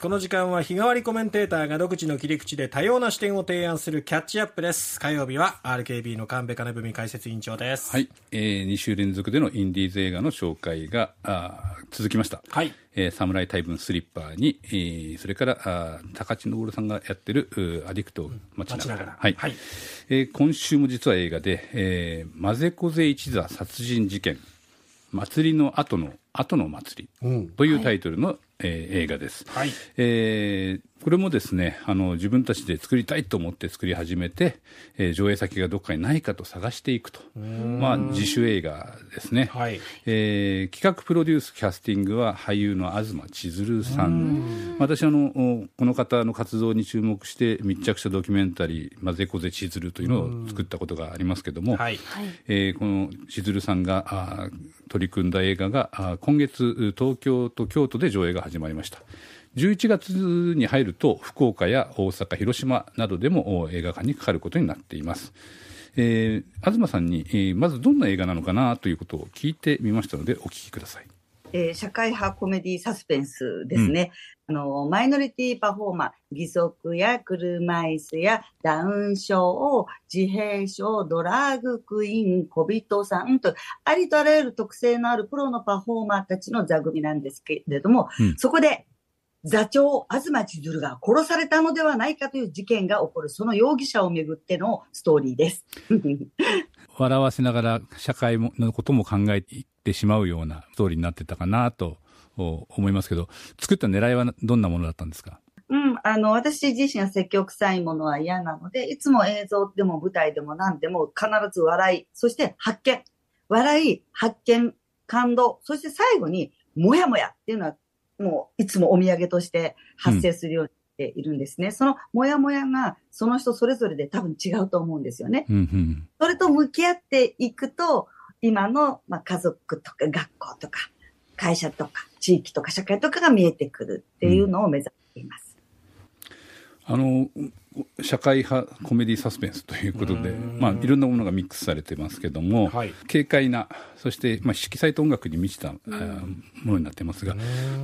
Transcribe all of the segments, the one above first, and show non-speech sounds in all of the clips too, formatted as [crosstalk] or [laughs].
この時間は日替わりコメンテーターが独自の切り口で多様な視点を提案するキャッチアップです。火曜日は RKB の神戸金文解説委員長です。はい、えー、2週連続でのインディーズ映画の紹介があ続きました。はい。えー、侍大分スリッパーに、えー、それからあ高知昇さんがやってるうアディクト待ちながら。はい。はい、えー、今週も実は映画で、えー、マゼコゼ一座殺人事件。祭りの後の後の祭りうん、というタイトルのえー、映画です、はい、えー、これもですね、あの、自分たちで作りたいと思って作り始めて、えー、上映先がどっかにないかと探していくと。まあ、自主映画ですね。はい、えー、企画プロデュース、キャスティングは俳優の東千鶴さん。ん私、あの、この方の活動に注目して密着したドキュメンタリー、まあ、ぜこぜ千鶴というのを作ったことがありますけども、はい、えー、この千鶴さんがあ取り組んだ映画が、あ今月、東京と京都で上映が始まりました。11月に入ると福岡や大阪広島などでも映画館にかかることになっています。えー、東さんに、えー、まずどんな映画なのかなということを聞いてみましたのでお聞きください。えー、社会派コメディサスペンスですね、うん、あのマイノリティパフォーマー義足や車椅子やダウン症自閉症ドラァグクイーン小人さんとありとあらゆる特性のあるプロのパフォーマーたちの座組なんですけれども、うん、そこで座長、東千鶴が殺されたのではないかという事件が起こる、その容疑者をめぐってのストーリーです。[laughs] 笑わせながら社会のことも考えてしまうようなストーリーになってたかなと思いますけど、作った狙いはどんなものだったんですかうん、あの、私自身は積極臭いものは嫌なので、いつも映像でも舞台でも何でも必ず笑い、そして発見、笑い、発見、感動、そして最後にもやもやっていうのはもういつもお土産として発生するようにしているんですね。うん、そのもやもやがその人それぞれで多分違うと思うんですよね。うんうん、それと向き合っていくと、今の、まあ、家族とか学校とか会社とか地域とか社会とかが見えてくるっていうのを目指しています。うん、あの社会派コメディサスペンスということで、まあ、いろんなものがミックスされてますけども、はい、軽快なそして、まあ、色彩と音楽に満ちた、ものになってますが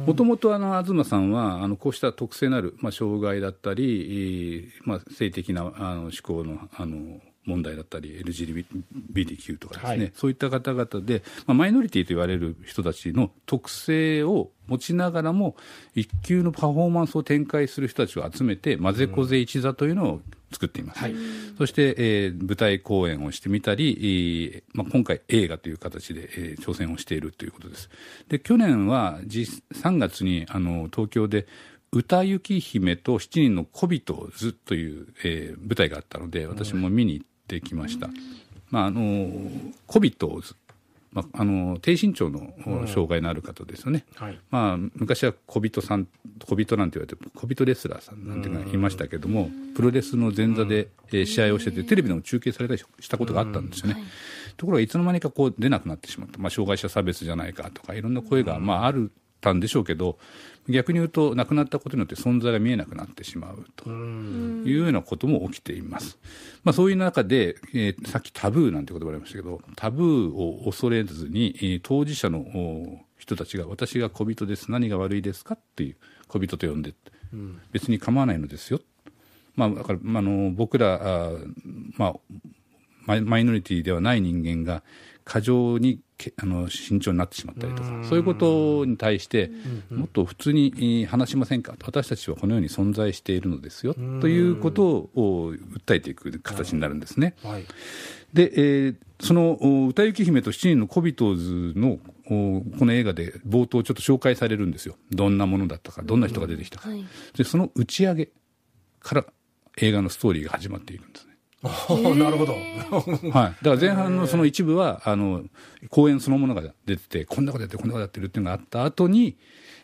もともと東さんはあのこうした特性のある、まあ、障害だったり、まあ、性的なあの思考のあの問題だったり LGBTQ とかですね、はい、そういった方々で、まあ、マイノリティと言われる人たちの特性を持ちながらも一級のパフォーマンスを展開する人たちを集めてまぜこぜ一座というのを作っています、うんはい、そして、えー、舞台公演をしてみたり、えー、まあ、今回映画という形で、えー、挑戦をしているということですで去年は3月にあの東京で歌雪姫と七人の小人ずという、えー、舞台があったので、私も見に行っってきました。まあ、あの、コビトズ。まあ、あの低身長の障害のある方ですよね、はい、まあ、昔は小人さん小人なんて言われて小人レスラーさんなんていましたけどもプロレスの前座で、えー、試合をしててテレビでも中継されたりしたことがあったんですよね、ところがいつの間にかこう出なくなってしまった、まあ、障害者差別じゃないかとかいろんな声が、まあ、あるたんでしょうけど逆に言うと亡くなったことによって存在が見えなくなってしまうというようなことも起きています。まあ、そういう中で、えー、さっきタブーなんて言葉ありましたけどタブーを恐れずに、えー、当事者の人たちが私が小人です何が悪いですかっていう小人と呼んで、うん、別に構わないのですよ。まあ、だからまあの僕らあ、まあマイノリティではない人間が過剰にあの慎重になってしまったりとか、そういうことに対して、もっと普通に話しませんか、私たちはこのように存在しているのですよということを訴えていく形になるんですね。はい、で、えー、その歌雪姫と七人のトーズのこの映画で冒頭、ちょっと紹介されるんですよ、どんなものだったか、どんな人が出てきたか、はい、でその打ち上げから映画のストーリーが始まっていくんですね。[laughs] なるほど、はい、だから前半のその一部はあの公演そのものが出ててこんなことやってこんなことやってるっていうのがあった後に、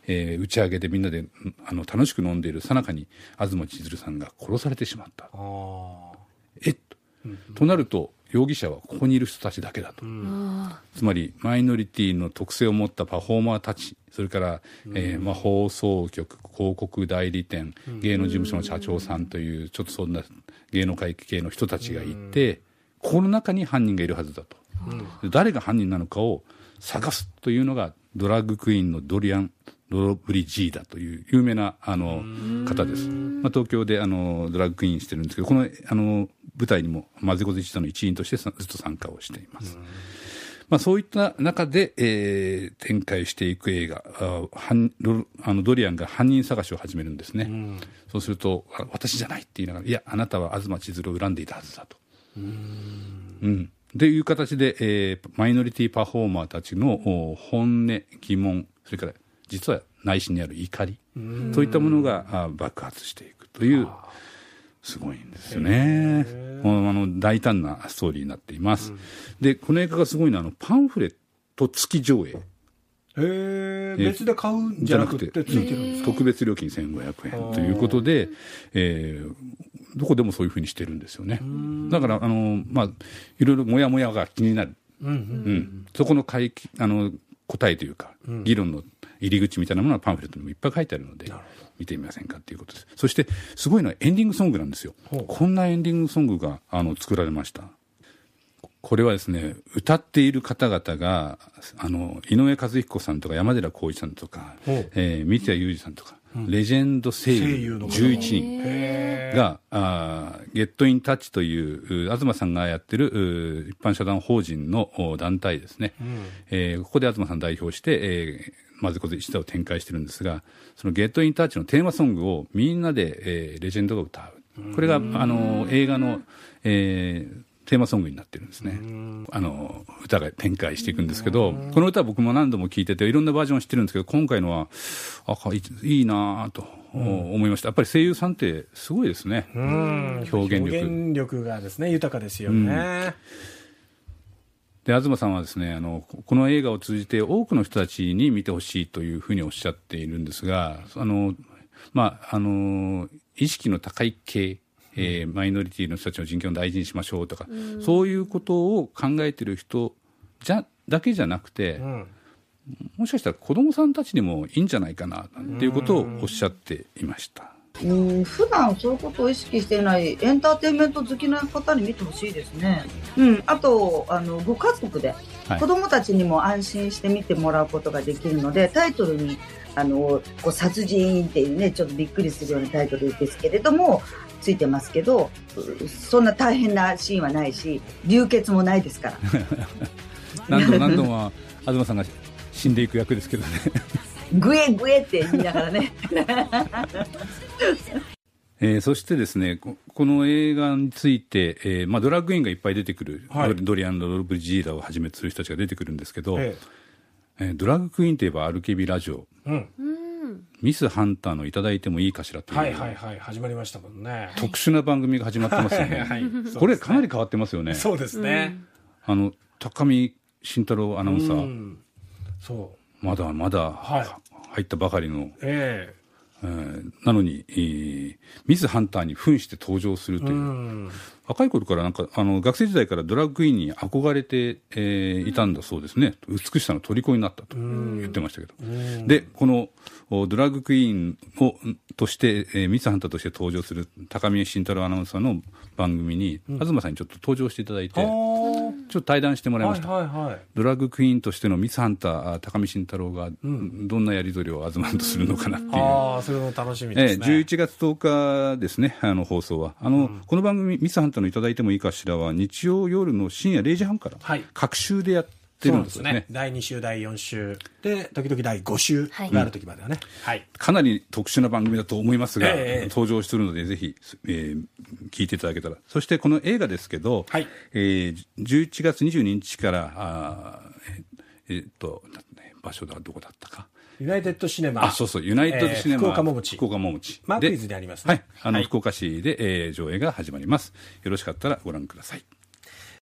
えー、打ち上げでみんなであの楽しく飲んでいるさなかに東千鶴さんが殺されてしまった。えっと、うん、となると容疑者はここにいる人たちだけだと、うん、つまりマイノリティの特性を持ったパフォーマーたちそれから、うん、えー、まあ、放送局広告代理店、芸能事務所の社長さんというちょっとそんな芸能界系の人たちがいて、ここの中に犯人がいるはずだと、誰が犯人なのかを探すというのがドラッグクイーンのドリアン・ロロブリジーダという有名なあの方です、まあ、東京であのドラッグクイーンしてるんですけどこのあの舞台にもマぜこぜ一座の一員としてずっと参加をしています。まあ、そういった中で、えー、展開していく映画あドあのドリアンが犯人探しを始めるんですね、そうすると私じゃないって言いながらいやあなたは東千鶴を恨んでいたはずだと。うん、うん、いう形で、えー、マイノリティパフォーマーたちの本音疑問それから実は内心にある怒り、そういったものが爆発していくという。すごいんですよね。あの大胆なストーリーになっています。うん、で、この映画がすごいのは、あのパンフレット付き上映。えー、別で買うんじゃなくて特別料金1500円ということで、えー、どこでもそういうふうにしてるんですよねだからあの、まあ、いろいろもやもやが気になる、うん、そこのあの答えというか、議論の入り口みたいなものはパンフレットにもいっぱい書いてあるので見てみませんかっていうことですそしてすごいのはエンディングソングなんですよこんなエンディングソングがあの作られましたこれはですね歌っている方々があの井上和彦さんとか山寺宏一さんとか、えー、三谷裕二さんとか、うん、レジェンド声優11人があゲットインタッチという東さんがやってる一般社団法人の団体ですね、うん、えー、ここで東さん代表して、えー、まずこず下を展開してるんですがその「ゲット・イン・タッチ」のテーマソングをみんなで、えー、レジェンドが歌うこれがあの映画の、えー、テーマソングになってるんですねあの歌が展開していくんですけどこの歌は僕も何度も聴いてていろんなバージョンを知ってるんですけど今回のはあいいなと思いましたやっぱり声優さんってすごいですね表現力表現力がですね豊かですよね、うんで東さんはですねあのこの映画を通じて多くの人たちに見てほしいというふうにおっしゃっているんですがあの、まあ、あの意識の高い系えー、マイノリティの人たちの人権を大事にしましょうとか、うん、そういうことを考えてる人じゃだけじゃなくて、うん、もしかしたら子どもさんたちにもいいんじゃないかなっていうことをおっしゃっていました。うん普段そういうことを意識していないエンターテインメント好きな方に見てほしいですね、うん、あとあのご家族で子どもたちにも安心して見てもらうことができるので、はい、タイトルにあのこう殺人っていうねちょっとびっくりするようなタイトルですけれどもついてますけどそんな大変なシーンはないし流血もないですから [laughs] 何度も何度も東さんが死んでいく役ですけどねグエグエって言いながらね。[laughs] えー、そしてですねこ、この映画について、えーまあ、ドラッグインがいっぱい出てくる、はい、ドリアン・ロルブジーラをはじめする人たちが出てくるんですけど、えええー、ドラッグクイーンといえばアルケビラジオ、うん、ミス・ハンターの「いただいてもいいかしら」というはいはいはい始まりましたもんね特殊な番組が始まってますよねはい、[laughs] これかなり変わってますよねそうですね、あの高見慎太郎アナウンサー、うん、そうまだまだ、はい、入ったばかりの、えー、えー、なのに、えー、ミス・ハンターに扮して登場するという、う若い頃からなんかあの学生時代からドラッグクイーンに憧れて、えー、いたんだそうですね美しさの虜になったと言ってましたけどでこのドラッグクイーンをとして、えー、ミス・ハンターとして登場する高見慎太郎アナウンサーの番組に、うん、東さんにちょっと登場していただいて。ちょっと対談してもらいました、はいはいはい、ドラッグクイーンとしてのミスハンター高見慎太郎が、どんなやり取りを東とするのかなっていう、ああそれも楽しみですね、11月10日ですねあの放送はあの、うん、この番組「ミスハンターのいただいてもいいかしら」は日曜夜の深夜0時半から、はい、週でやってってるんですよね。ね第2週、第4週、で、時々第5週がある時まではね、はい、かなり特殊な番組だと思いますが、えー、登場してるので、ぜひ、えー、聞いていただけたら。そしてこの映画ですけど、はい、えー、11月22日から、あえー、っと、場所はどこだったか。ユナイテッドシネマ。あ、そうそう、ユナイテッドシネマ。えー、福岡桃地。福岡桃地。マークイズでありますね。はい。あの、はい、福岡市で、えー、上映が始まります。よろしかったらご覧ください